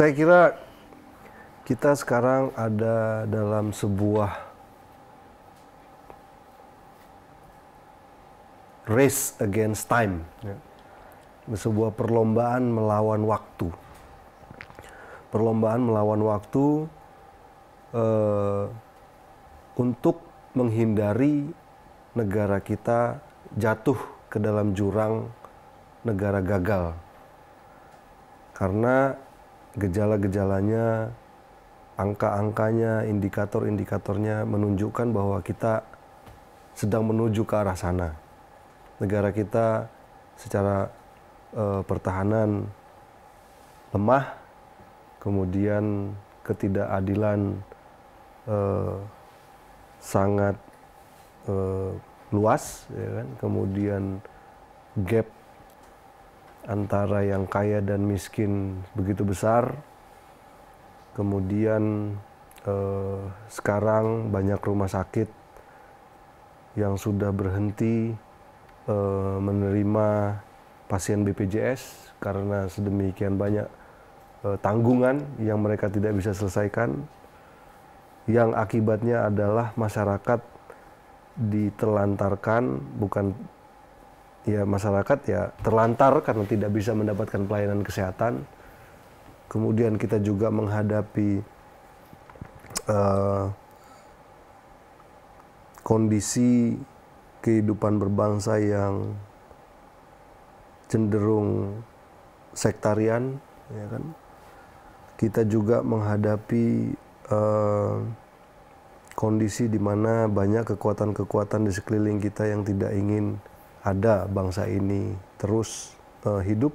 Saya kira kita sekarang ada dalam sebuah race against time, ya. sebuah perlombaan melawan waktu. Perlombaan melawan waktu eh, untuk menghindari negara kita jatuh ke dalam jurang negara gagal, karena gejala-gejalanya, angka-angkanya, indikator-indikatornya menunjukkan bahwa kita sedang menuju ke arah sana. Negara kita secara e, pertahanan lemah, kemudian ketidakadilan e, sangat e, luas, ya kan? kemudian gap antara yang kaya dan miskin begitu besar. Kemudian eh, sekarang banyak rumah sakit yang sudah berhenti eh, menerima pasien BPJS karena sedemikian banyak eh, tanggungan yang mereka tidak bisa selesaikan yang akibatnya adalah masyarakat ditelantarkan bukan ya masyarakat ya terlantar karena tidak bisa mendapatkan pelayanan kesehatan. Kemudian kita juga menghadapi uh, kondisi kehidupan berbangsa yang cenderung sektarian, ya kan? Kita juga menghadapi uh, kondisi di mana banyak kekuatan-kekuatan di sekeliling kita yang tidak ingin ada bangsa ini terus uh, hidup.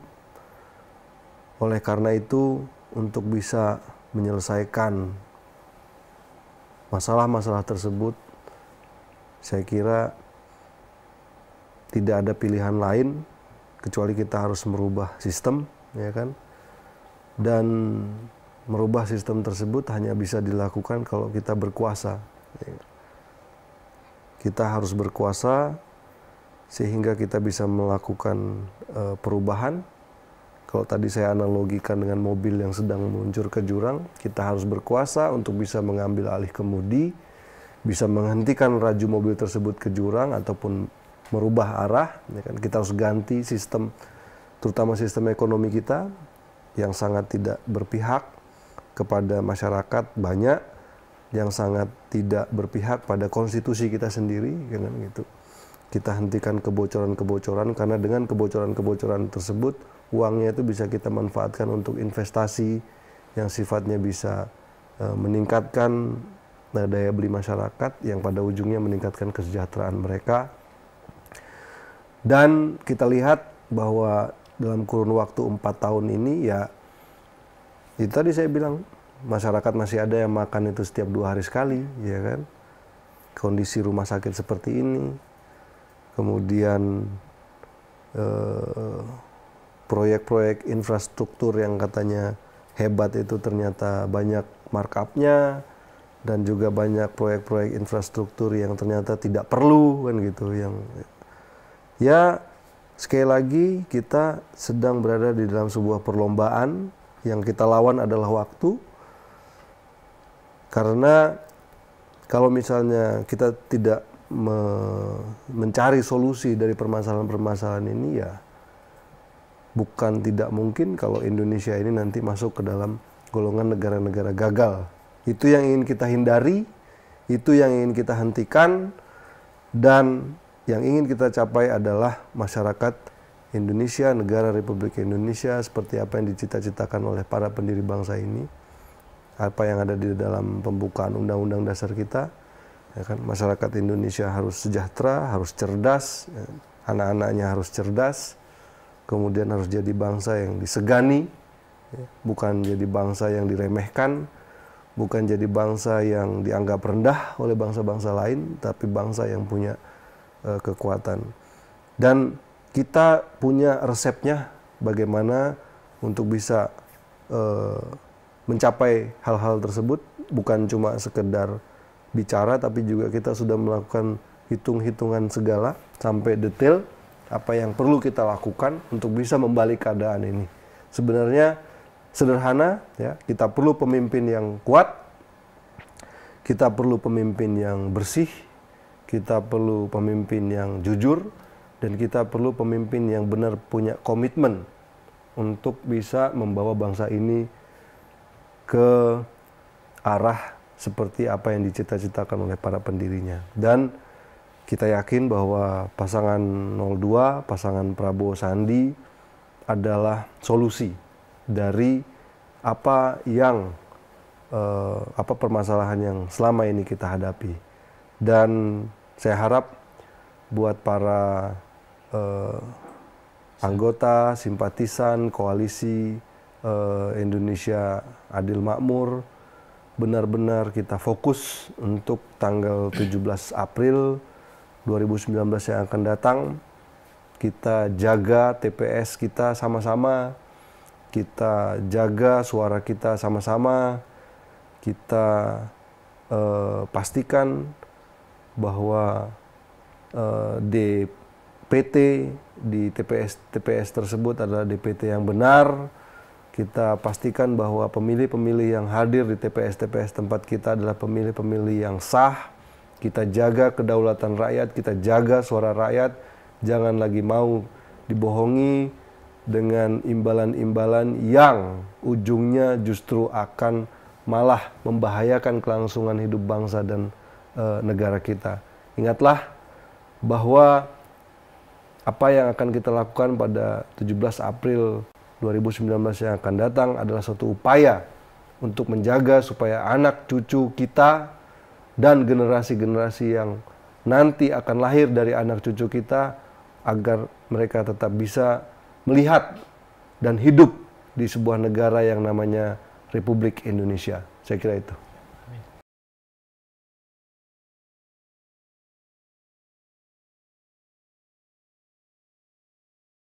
Oleh karena itu, untuk bisa menyelesaikan masalah-masalah tersebut, saya kira tidak ada pilihan lain kecuali kita harus merubah sistem, ya kan? Dan merubah sistem tersebut hanya bisa dilakukan kalau kita berkuasa. Ya. Kita harus berkuasa sehingga kita bisa melakukan uh, perubahan. Kalau tadi saya analogikan dengan mobil yang sedang meluncur ke jurang, kita harus berkuasa untuk bisa mengambil alih kemudi, bisa menghentikan raju mobil tersebut ke jurang ataupun merubah arah. Ya kan? Kita harus ganti sistem, terutama sistem ekonomi kita yang sangat tidak berpihak kepada masyarakat banyak, yang sangat tidak berpihak pada konstitusi kita sendiri, ya kan gitu kita hentikan kebocoran-kebocoran karena dengan kebocoran-kebocoran tersebut uangnya itu bisa kita manfaatkan untuk investasi yang sifatnya bisa uh, meningkatkan eh, daya beli masyarakat yang pada ujungnya meningkatkan kesejahteraan mereka dan kita lihat bahwa dalam kurun waktu 4 tahun ini ya itu tadi saya bilang masyarakat masih ada yang makan itu setiap dua hari sekali ya kan kondisi rumah sakit seperti ini kemudian eh, proyek-proyek infrastruktur yang katanya hebat itu ternyata banyak markupnya dan juga banyak proyek-proyek infrastruktur yang ternyata tidak perlu kan gitu yang ya sekali lagi kita sedang berada di dalam sebuah perlombaan yang kita lawan adalah waktu karena kalau misalnya kita tidak me mencari solusi dari permasalahan-permasalahan ini ya bukan tidak mungkin kalau Indonesia ini nanti masuk ke dalam golongan negara-negara gagal. Itu yang ingin kita hindari, itu yang ingin kita hentikan dan yang ingin kita capai adalah masyarakat Indonesia, negara Republik Indonesia seperti apa yang dicita-citakan oleh para pendiri bangsa ini. Apa yang ada di dalam pembukaan undang-undang dasar kita ya kan masyarakat Indonesia harus sejahtera harus cerdas ya. anak-anaknya harus cerdas kemudian harus jadi bangsa yang disegani ya. bukan jadi bangsa yang diremehkan bukan jadi bangsa yang dianggap rendah oleh bangsa-bangsa lain tapi bangsa yang punya uh, kekuatan dan kita punya resepnya bagaimana untuk bisa uh, mencapai hal-hal tersebut bukan cuma sekedar bicara tapi juga kita sudah melakukan hitung-hitungan segala sampai detail apa yang perlu kita lakukan untuk bisa membalik keadaan ini. Sebenarnya sederhana ya, kita perlu pemimpin yang kuat, kita perlu pemimpin yang bersih, kita perlu pemimpin yang jujur dan kita perlu pemimpin yang benar punya komitmen untuk bisa membawa bangsa ini ke arah seperti apa yang dicita-citakan oleh para pendirinya. Dan kita yakin bahwa pasangan 02, pasangan Prabowo Sandi adalah solusi dari apa yang eh, apa permasalahan yang selama ini kita hadapi. Dan saya harap buat para eh, anggota, simpatisan koalisi eh, Indonesia Adil Makmur benar-benar kita fokus untuk tanggal 17 April 2019 yang akan datang kita jaga TPS kita sama-sama kita jaga suara kita sama-sama kita eh, pastikan bahwa eh, DPT di TPS TPS tersebut adalah DPT yang benar kita pastikan bahwa pemilih-pemilih yang hadir di TPS-TPS tempat kita adalah pemilih-pemilih yang sah. Kita jaga kedaulatan rakyat, kita jaga suara rakyat, jangan lagi mau dibohongi dengan imbalan-imbalan yang ujungnya justru akan malah membahayakan kelangsungan hidup bangsa dan e, negara kita. Ingatlah bahwa apa yang akan kita lakukan pada 17 April 2019 yang akan datang adalah satu upaya untuk menjaga supaya anak cucu kita dan generasi-generasi yang nanti akan lahir dari anak cucu kita agar mereka tetap bisa melihat dan hidup di sebuah negara yang namanya Republik Indonesia. Saya kira itu.